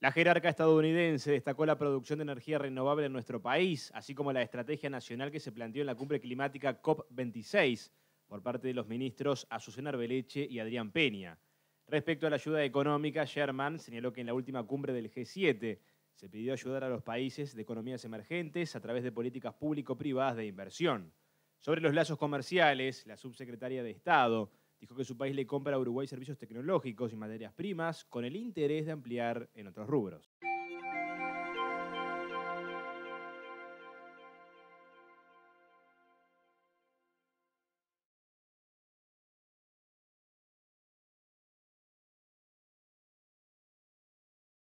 La jerarca estadounidense destacó la producción de energía renovable en nuestro país, así como la estrategia nacional que se planteó en la cumbre climática COP26 por parte de los ministros Azucena Arbeleche y Adrián Peña. Respecto a la ayuda económica, Sherman señaló que en la última cumbre del G7 se pidió ayudar a los países de economías emergentes a través de políticas público-privadas de inversión. Sobre los lazos comerciales, la subsecretaria de Estado Dijo que su país le compra a Uruguay servicios tecnológicos y materias primas con el interés de ampliar en otros rubros.